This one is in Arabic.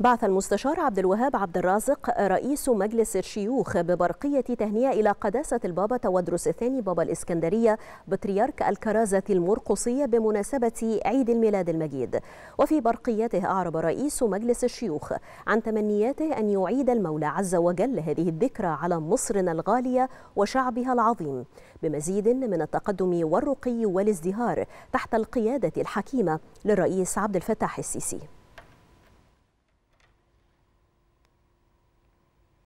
بعث المستشار عبد الوهاب عبد الرازق رئيس مجلس الشيوخ ببرقية تهنئة إلى قداسة البابا تودرس الثاني بابا الإسكندرية بطريرك الكرازة المرقصية بمناسبة عيد الميلاد المجيد وفي برقيته أعرب رئيس مجلس الشيوخ عن تمنياته أن يعيد المولى عز وجل هذه الذكرى على مصرنا الغالية وشعبها العظيم بمزيد من التقدم والرقي والازدهار تحت القيادة الحكيمة للرئيس عبد الفتاح السيسي